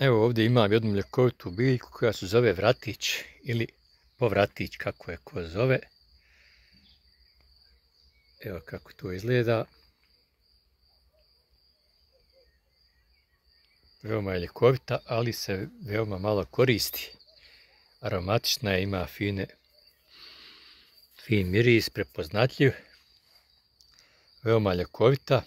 Evo ovdje imam jednu mljekovitu biljku koja se zove vratić ili povratić kako je ko zove. Evo kako to izgleda. Veoma je ljekovita, ali se veoma malo koristi. Aromatična je, ima fine, fin miris, prepoznatljiv. Veoma ljekovita,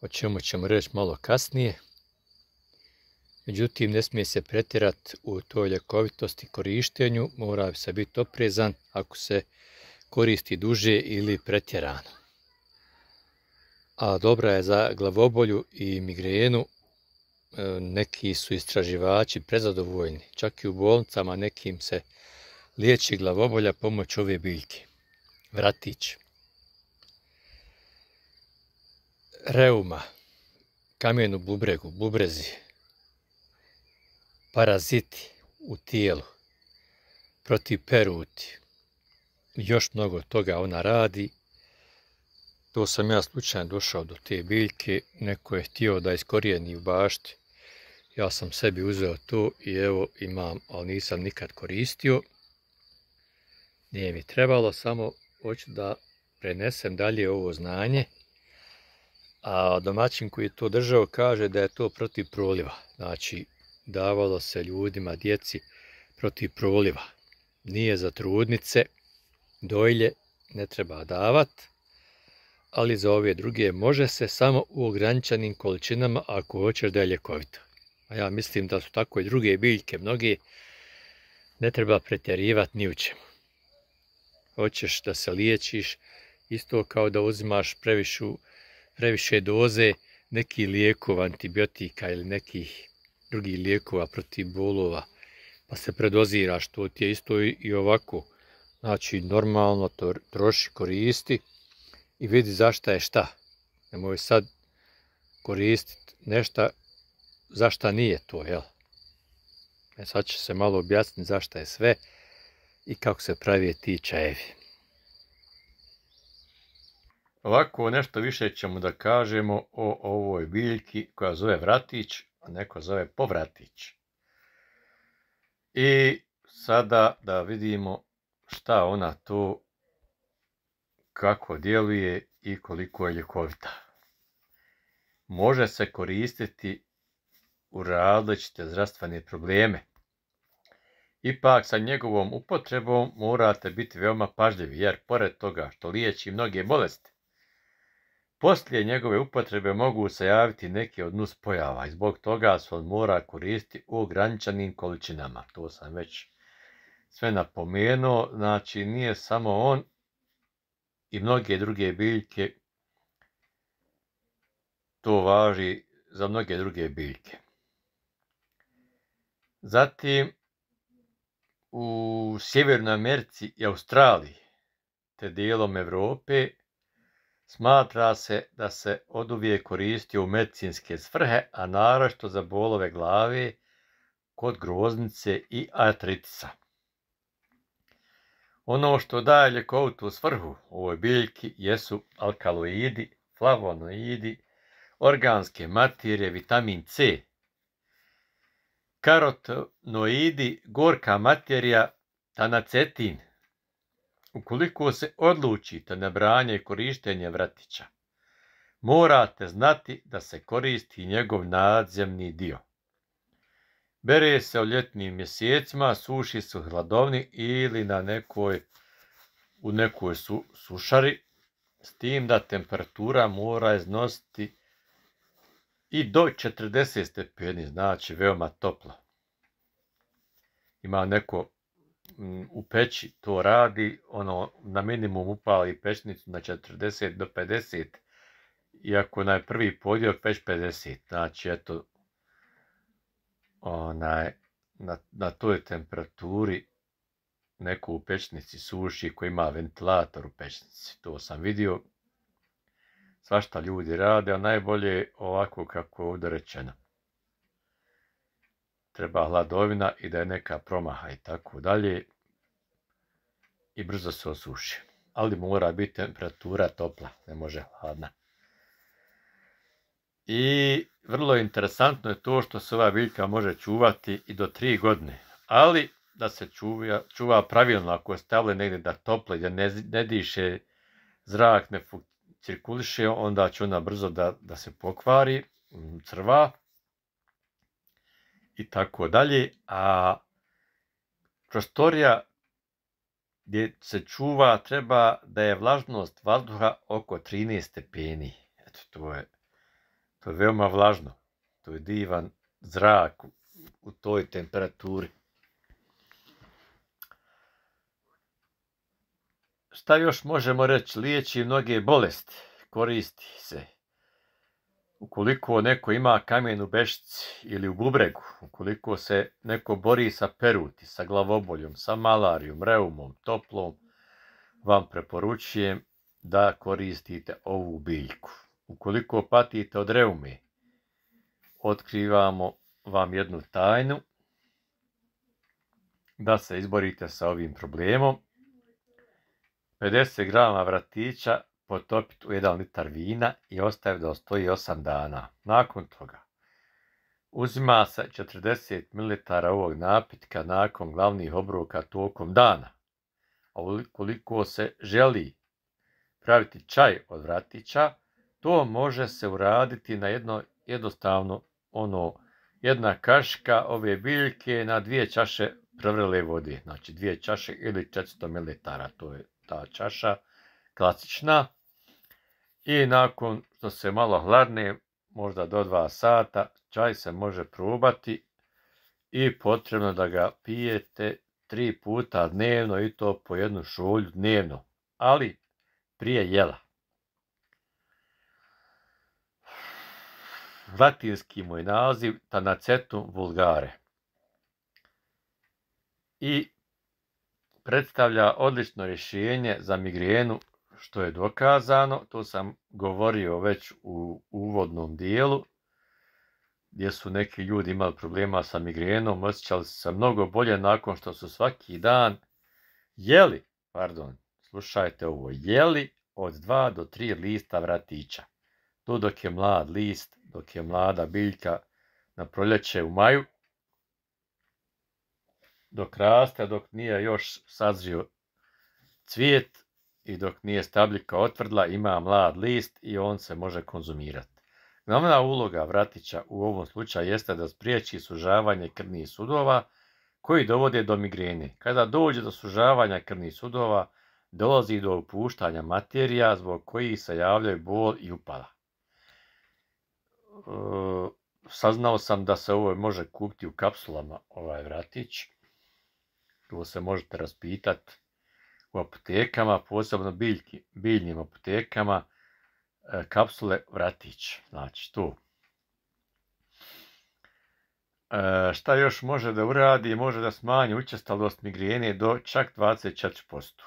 o čemu ćemo reći malo kasnije. Međutim, ne smije se pretjerat u toj ljekovitosti korištenju, mora se biti oprezan ako se koristi duže ili pretjerano. A dobra je za glavobolju i migrenu, e, neki su istraživači prezadovoljni, čak i u bolnicama nekim se liječi glavobolja pomoć ove biljke. Vratić. Reuma, kamen u bubregu, bubrezi, paraziti u tijelu, protiv peruti. Još mnogo toga ona radi. To sam ja slučajno došao do te biljke, neko je htio da iskorijeni u bašti. Ja sam sebi uzeo to i evo imam, ali nisam nikad koristio. Nije mi trebalo, samo hoću da prenesem dalje ovo znanje. A domaćin koji je to držao kaže da je to protiv proliva. Znači, davalo se ljudima, djeci, protiv proliva. Nije za trudnice, dojlje ne treba davat, ali za ove druge može se samo u ograničenim količinama ako hoćeš da je ljekovito. A ja mislim da su tako i druge biljke, mnogi ne treba pretjerivat ni u čemu. Hoćeš da se liječiš, isto kao da uzimaš previšu, previše doze nekih lijekov, antibiotika ili nekih drugih lijekova protiv bolova, pa se predozira što ti je isto i ovako. Znači, normalno to troši, koristi i vidi zašta je šta. Nemoj sad koristiti nešto zašta nije to, jel? E, sad će se malo objasniti zašta je sve i kako se pravi ti čajevi. Ovako nešto više ćemo da kažemo o ovoj biljki koja zove vratić, neko zove Povratić. I sada da vidimo šta ona tu, kako djeluje i koliko je ljekovita. Može se koristiti u različite zdravstvene probleme. Ipak sa njegovom upotrebom morate biti veoma pažljivi jer pored toga što liječi mnoge bolesti, poslije njegove upotrebe mogu se javiti neke od nuspojava i zbog toga se on mora koristiti u ograničenim količinama. To sam već sve napomenuo, znači nije samo on i mnoge druge biljke, to važi za mnoge druge biljke. Zatim, u Sjevernoj Americi i Australiji, te dijelom Europe, Smatra se da se oduvijek koristio u medicinske svrhe, a naročito za bolove glave kod groznice i artritisa. Ono što daje ljekovitu svrhu ovoj biljki jesu alkaloidi, flavonoidi, organske materije, vitamin C, karotnoidi, gorka materija, tanacetin, Ukoliko se odlučite na branje i korištenje vratića, morate znati da se koristi njegov nadzemni dio. Bere se u ljetnim mjesecima, suši se u hladovni ili na nekoj, u nekoj su, sušari, s tim da temperatura mora iznositi i do 40 stepeni, znači veoma toplo. Ima neko Mm, u peći to radi, ono, na minimum upali pećnicu na 40 do 50, iako na prvi podijel peć 50, znači eto, onaj, na, na toj temperaturi neko u pećnici suši koji ima ventilator u pećnici, to sam vidio, svašta ljudi rade, a najbolje ovako kako je ovdje rečeno treba hladovina i da je neka promaha i tako dalje i brzo se osuši. Ali mora biti temperatura topla, ne može hladna. I vrlo interesantno je to što se ova biljka može čuvati i do tri godine. Ali da se čuva, pravilno ako je stavlja negdje da tople, da ne, diše zrak, ne cirkuliše, onda će ona brzo da, da se pokvari, mm, crva i tako dalje, a prostorija gdje se čuva treba da je vlažnost vazduha oko 13 stepeni. Eto, to je, to je veoma vlažno. To je divan zrak u toj temperaturi. Šta još možemo reći? Liječi mnoge bolesti, koristi se. Ukoliko neko ima kamen u bešci ili u bubregu, ukoliko se neko bori sa peruti, sa glavoboljom, sa malarijom, reumom, toplom, vam preporučujem da koristite ovu biljku. Ukoliko patite od reumi, otkrivamo vam jednu tajnu da se izborite sa ovim problemom. 50 grama vratića otopiti u jedan litar vina i ostaviti da ostoji 8 dana. Nakon toga uzima se 40 ml ovog napitka nakon glavnih obroka tokom dana. A ukoliko se želi praviti čaj od vratića, to može se uraditi na jedno jednostavno ono jedna kaška ove biljke na dvije čaše prevrele vode, znači dvije čaše ili 400 ml, to je ta čaša klasična i nakon što se malo hladne, možda do dva sata, čaj se može probati i potrebno da ga pijete tri puta dnevno i to po jednu šolju dnevno, ali prije jela. Latinski moj naziv Tanacetum vulgare i predstavlja odlično rješenje za migrenu što je dokazano, to sam govorio već u uvodnom dijelu, gdje su neki ljudi imali problema sa migrenom, osjećali se mnogo bolje nakon što su svaki dan jeli, pardon, slušajte ovo, jeli od dva do tri lista vratića. To dok je mlad list, dok je mlada biljka na proljeće u maju, dok raste, dok nije još sazrio cvijet, i dok nije stabljika otvrdla ima mlad list i on se može konzumirati. Glavna uloga vratića u ovom slučaju jeste da spriječi sužavanje krvnih sudova koji dovode do migrene. Kada dođe do sužavanja krvnih sudova, dolazi do opuštanja materija zbog kojih se javljaju bol i upala. E, saznao sam da se ovo može kupiti u kapsulama, ovaj vratić. Tu se možete raspitati u apotekama, posebno biljki, biljnim apotekama, e, kapsule vratić, znači tu. E, šta još može da uradi? Može da smanji učestalost migrijene do čak 24%.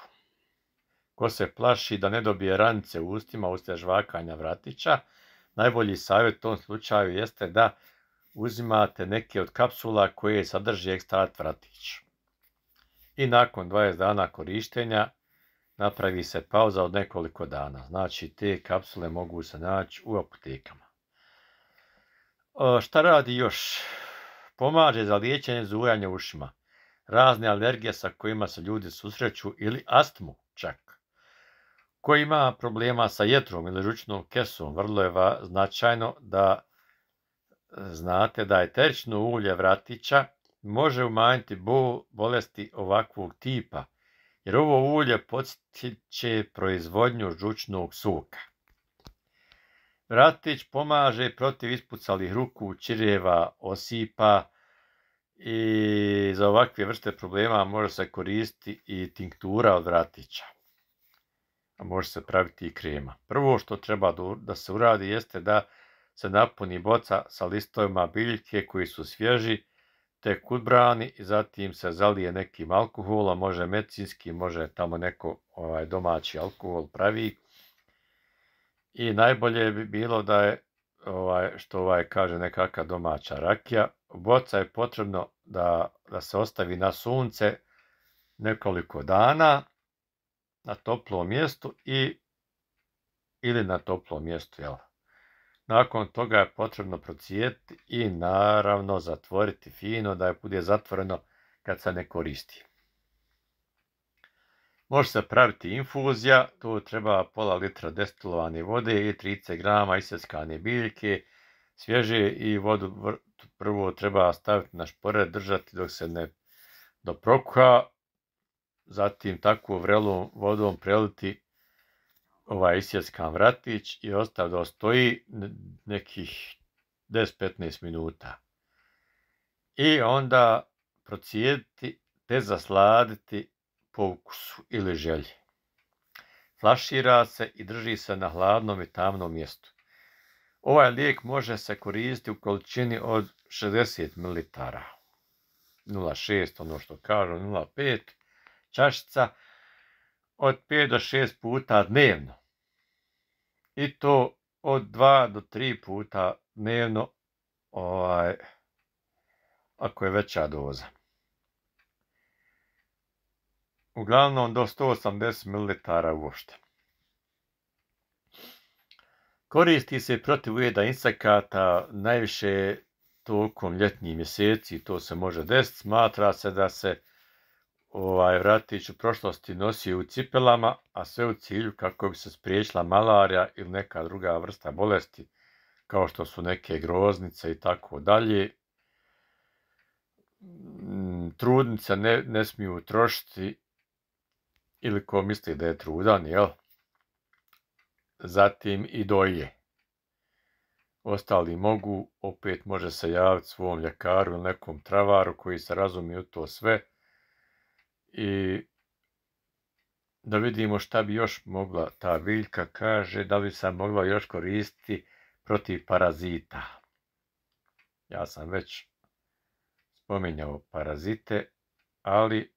Ko se plaši da ne dobije ranice u ustima uslijed žvakanja vratića, najbolji savjet u tom slučaju jeste da uzimate neke od kapsula koje sadrži ekstrat vratić i nakon 20 dana korištenja napravi se pauza od nekoliko dana. Znači te kapsule mogu se naći u apotekama. E, šta radi još? Pomaže za liječenje zujanja ušima, razne alergije sa kojima se ljudi susreću ili astmu čak. Ko ima problema sa jetrom ili žučnom kesom, vrlo je značajno da e, znate da je terčno ulje vratića može umanjiti bolesti ovakvog tipa, jer ovo ulje podstiče proizvodnju žučnog suka. Vratić pomaže protiv ispucalih ruku, čireva, osipa i za ovakve vrste problema može se koristiti i tinktura od vratića. A može se praviti i krema. Prvo što treba da se uradi jeste da se napuni boca sa listovima biljke koji su svježi tek odbrani i zatim se zalije nekim alkoholom, može medicinski, može tamo neko ovaj, domaći alkohol pravi. I najbolje bi bilo da je, ovaj, što ovaj kaže, nekakva domaća rakija. Boca je potrebno da, da se ostavi na sunce nekoliko dana na toplom mjestu i ili na toplom mjestu, jel? Nakon toga je potrebno procijeti i naravno zatvoriti fino da je bude zatvoreno kad se ne koristi. Može se praviti infuzija, tu treba pola litra destilovane vode i 30 grama isjeskane biljke, svježe i vodu prvo treba staviti na špore, držati dok se ne doprokuha, zatim takvu vrelom vodom preliti ovaj isjeskan vratić i da stoji nekih 10-15 minuta. I onda procijediti te zasladiti po ukusu ili želji. Flašira se i drži se na hladnom i tamnom mjestu. Ovaj lijek može se koristiti u količini od 60 ml. 0,6, ono što kažu, 0,5 čašica od 5 do 6 puta dnevno i to od dva do tri puta dnevno ovaj, ako je veća doza. Uglavnom do 180 ml uopšte. Koristi se protiv ujeda insekata najviše tokom ljetnjih mjeseci, to se može desiti. Smatra se da se ovaj vratić u prošlosti nosio u cipelama, a sve u cilju kako bi se spriječila malarija ili neka druga vrsta bolesti, kao što su neke groznice i tako dalje. Mm, trudnice ne, ne smiju trošiti ili ko misli da je trudan, jel? Zatim i doje. Ostali mogu, opet može se javiti svom ljekaru ili nekom travaru koji se razumije u to sve, i da vidimo šta bi još mogla ta viljka kaže da bi se mogla još koristiti protiv parazita. Ja sam već spominjao parazite, ali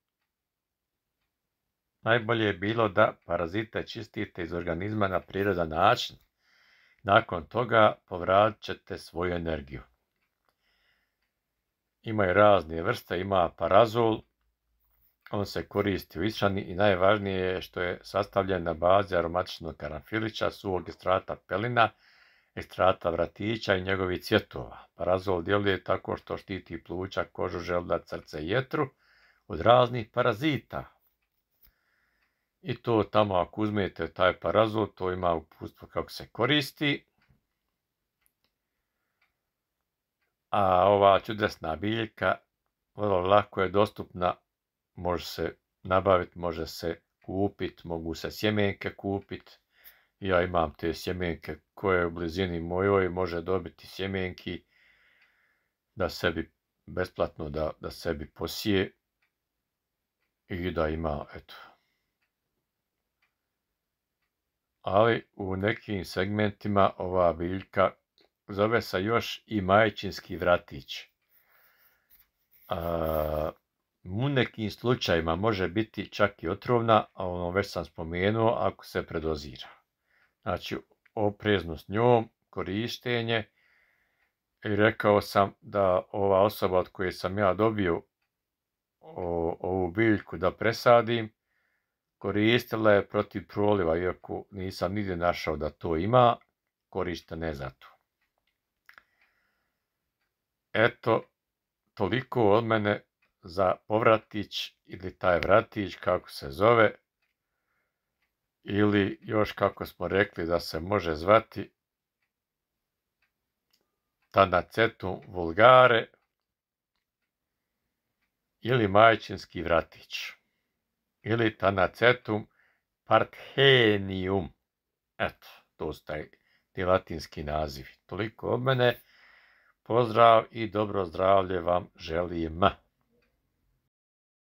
najbolje je bilo da parazite čistite iz organizma na prirodan način. Nakon toga povratit svoju energiju. i razne vrste, ima parazol, on se koristi u ishrani i najvažnije je što je sastavljen na bazi aromatičnog karanfilića, suvog pelina, ekstrata vratića i njegovih cvjetova. Parazol djeluje tako što štiti pluća, kožu, želda, srce i jetru od raznih parazita. I to tamo ako uzmete taj parazol, to ima upustvo kako se koristi. A ova čudesna biljka vrlo lako je dostupna može se nabaviti, može se kupiti, mogu se sjemenke kupiti. Ja imam te sjemenke koje u blizini mojoj može dobiti sjemenki da sebi besplatno da, da sebi posije i da ima, eto. Ali u nekim segmentima ova biljka zove se još i majčinski vratić. A, u nekim slučajima može biti čak i otrovna, a ono već sam spomenuo, ako se predozira. Znači, oprezno s njom, korištenje, i rekao sam da ova osoba od koje sam ja dobio ovu biljku da presadim, koristila je protiv proliva, iako nisam nigdje našao da to ima, korišta ne za to. Eto, toliko od mene za povratić ili taj vratić kako se zove ili još kako smo rekli da se može zvati Tanacetum vulgare ili majčinski vratić ili Tanacetum parthenium. Eto, to su taj, ti latinski nazivi. Toliko od mene. Pozdrav i dobro zdravlje vam želim.